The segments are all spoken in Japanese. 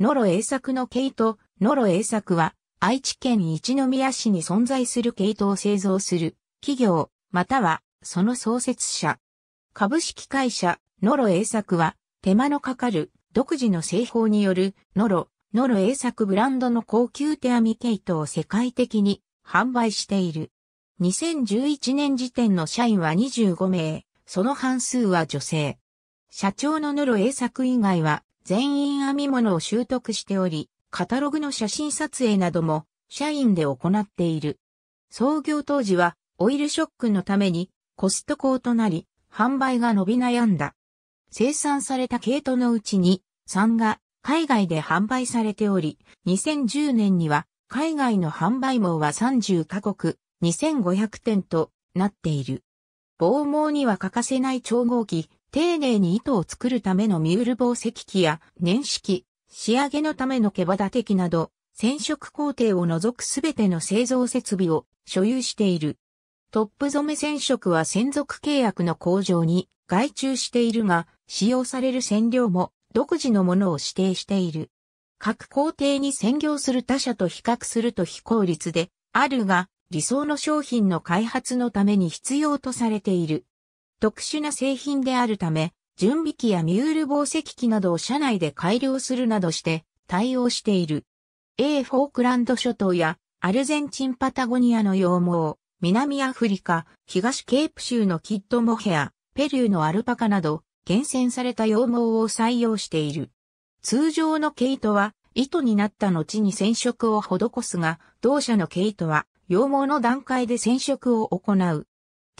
ノロ栄作の系統、ノロ栄作は、愛知県一宮市に存在する系統を製造する、企業、または、その創設者。株式会社、ノロ栄作は、手間のかかる、独自の製法による、ノロ、ノロ栄作ブランドの高級手編み系統を世界的に販売している。2011年時点の社員は25名、その半数は女性。社長のノロ栄作以外は、全員編み物を習得しており、カタログの写真撮影なども社員で行っている。創業当時はオイルショックのためにコスト高となり、販売が伸び悩んだ。生産された系統のうちに3が海外で販売されており、2010年には海外の販売網は30カ国2500点となっている。防網には欠かせない調合器、丁寧に糸を作るためのミュール紡績機や年式、仕上げのための毛羽立て器など、染色工程を除くすべての製造設備を所有している。トップ染め染色は専属契約の工場に外注しているが、使用される染料も独自のものを指定している。各工程に専業する他社と比較すると非効率であるが、理想の商品の開発のために必要とされている。特殊な製品であるため、準備機やミュール防石機などを車内で改良するなどして対応している。A フォークランド諸島やアルゼンチンパタゴニアの羊毛、南アフリカ、東ケープ州のキッドモヘア、ペルーのアルパカなど、厳選された羊毛を採用している。通常の毛糸は、糸になった後に染色を施すが、同社の毛糸は、羊毛の段階で染色を行う。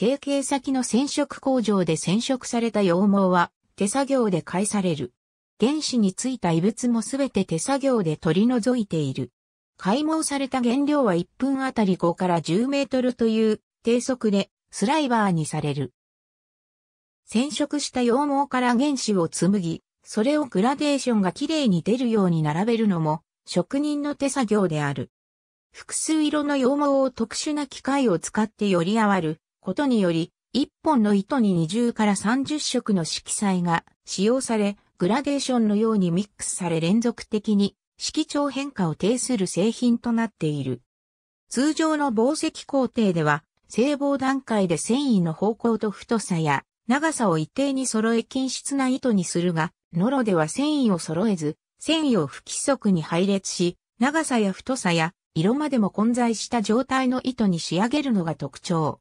提携先の染色工場で染色された羊毛は手作業で返される。原子についた異物もすべて手作業で取り除いている。解毛された原料は1分あたり5から10メートルという低速でスライバーにされる。染色した羊毛から原子を紡ぎ、それをグラデーションがきれいに出るように並べるのも職人の手作業である。複数色の羊毛を特殊な機械を使ってよりあわることにより、一本の糸に20から30色の色彩が使用され、グラデーションのようにミックスされ連続的に色調変化を呈する製品となっている。通常の防石工程では、製防段階で繊維の方向と太さや長さを一定に揃え均質な糸にするが、ノロでは繊維を揃えず、繊維を不規則に配列し、長さや太さや色までも混在した状態の糸に仕上げるのが特徴。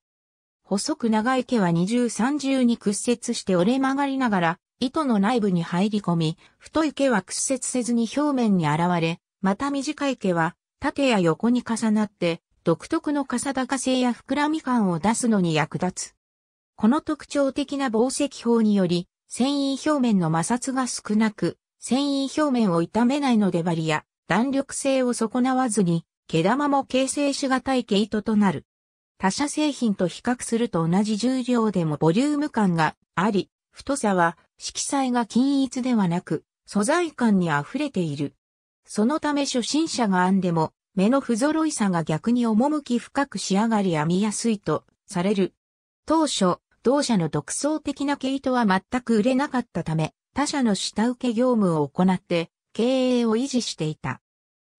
細く長い毛は二重三重に屈折して折れ曲がりながら、糸の内部に入り込み、太い毛は屈折せずに表面に現れ、また短い毛は、縦や横に重なって、独特の傘高性や膨らみ感を出すのに役立つ。この特徴的な防石法により、繊維表面の摩擦が少なく、繊維表面を傷めないのでバリや弾力性を損なわずに、毛玉も形成しがたい毛糸となる。他社製品と比較すると同じ重量でもボリューム感があり、太さは色彩が均一ではなく、素材感に溢れている。そのため初心者が編んでも、目の不揃いさが逆に趣深く仕上がり編みやすいとされる。当初、同社の独創的な毛糸は全く売れなかったため、他社の下請け業務を行って経営を維持していた。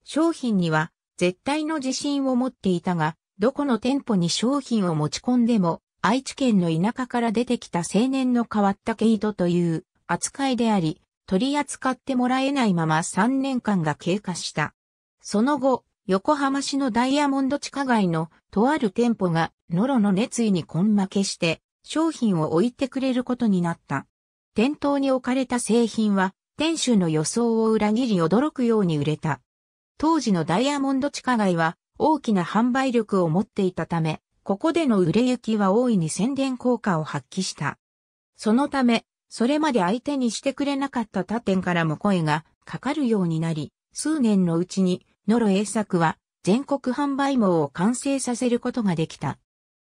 商品には絶対の自信を持っていたが、どこの店舗に商品を持ち込んでも、愛知県の田舎から出てきた青年の変わった毛糸という扱いであり、取り扱ってもらえないまま3年間が経過した。その後、横浜市のダイヤモンド地下街のとある店舗がノロの熱意に根負けして商品を置いてくれることになった。店頭に置かれた製品は店主の予想を裏切り驚くように売れた。当時のダイヤモンド地下街は大きな販売力を持っていたため、ここでの売れ行きは大いに宣伝効果を発揮した。そのため、それまで相手にしてくれなかった他店からも声がかかるようになり、数年のうちに、ノロ英作は全国販売網を完成させることができた。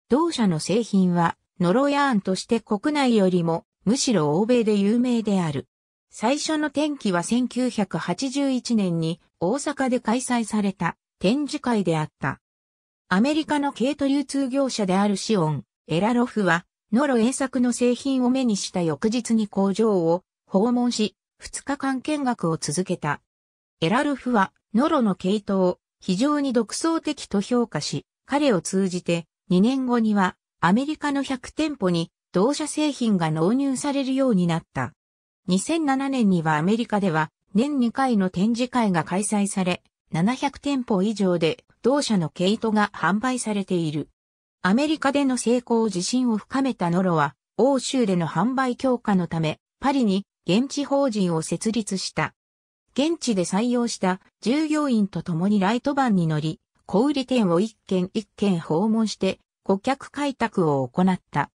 同社の製品は、ノロヤーンとして国内よりも、むしろ欧米で有名である。最初の転機は1981年に大阪で開催された展示会であった。アメリカの軽糸流通業者であるシオン、エラロフは、ノロ演作の製品を目にした翌日に工場を訪問し、2日間見学を続けた。エラルフは、ノロの系統を非常に独創的と評価し、彼を通じて2年後にはアメリカの100店舗に同社製品が納入されるようになった。2007年にはアメリカでは年2回の展示会が開催され、700店舗以上で同社の毛糸が販売されている。アメリカでの成功を自信を深めたノロは、欧州での販売強化のため、パリに現地法人を設立した。現地で採用した従業員と共にライトバンに乗り、小売店を一軒一軒訪問して顧客開拓を行った。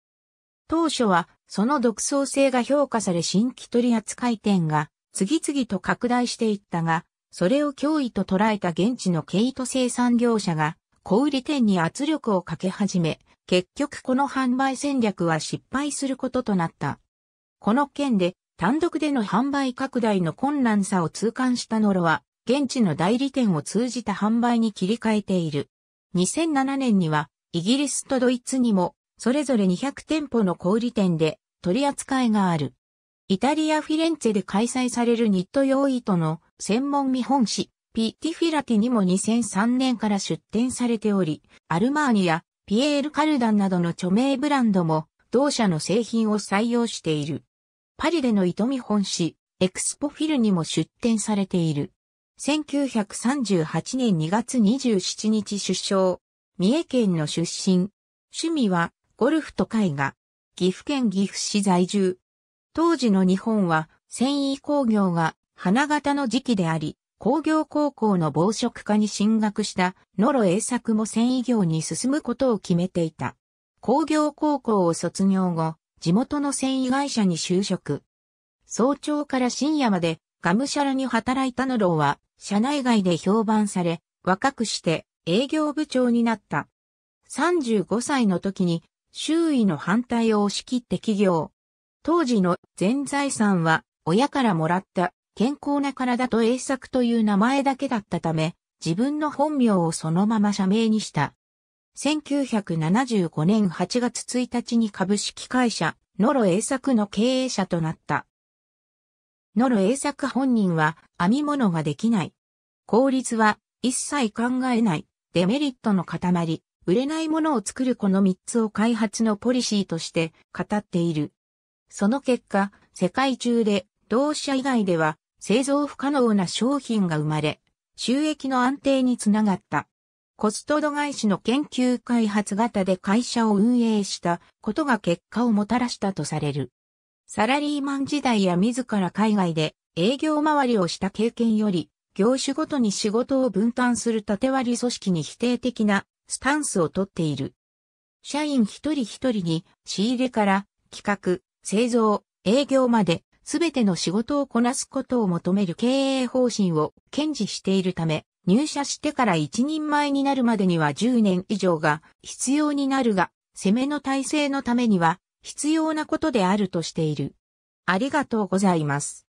当初はその独創性が評価され新規取扱店が次々と拡大していったが、それを脅威と捉えた現地の毛糸生産業者が、小売店に圧力をかけ始め、結局この販売戦略は失敗することとなった。この件で、単独での販売拡大の困難さを痛感したノロは、現地の代理店を通じた販売に切り替えている。2007年には、イギリスとドイツにも、それぞれ200店舗の小売店で取り扱いがある。イタリア・フィレンツェで開催されるニット用糸の専門見本誌、ピッティ・フィラティにも2003年から出展されており、アルマーニやピエール・カルダンなどの著名ブランドも同社の製品を採用している。パリでの糸見本誌、エクスポフィルにも出展されている。1938年2月27日出生。三重県の出身。趣味はゴルフと絵画。岐阜県岐阜市在住。当時の日本は繊維工業が花形の時期であり、工業高校の防食科に進学した野呂栄作も繊維業に進むことを決めていた。工業高校を卒業後、地元の繊維会社に就職。早朝から深夜までがむしゃらに働いた野呂は、社内外で評判され、若くして営業部長になった。35歳の時に周囲の反対を押し切って起業。当時の全財産は親からもらった健康な体と英作という名前だけだったため、自分の本名をそのまま社名にした。1975年8月1日に株式会社、ノロ英作の経営者となった。ノロ英作本人は編み物ができない。効率は一切考えない。デメリットの塊。売れないものを作るこの3つを開発のポリシーとして語っている。その結果、世界中で同社以外では製造不可能な商品が生まれ、収益の安定につながった。コスト度外視の研究開発型で会社を運営したことが結果をもたらしたとされる。サラリーマン時代や自ら海外で営業回りをした経験より、業種ごとに仕事を分担する縦割り組織に否定的なスタンスをとっている。社員一人一人に仕入れから企画、製造、営業まで、すべての仕事をこなすことを求める経営方針を堅持しているため、入社してから一人前になるまでには10年以上が必要になるが、攻めの体制のためには必要なことであるとしている。ありがとうございます。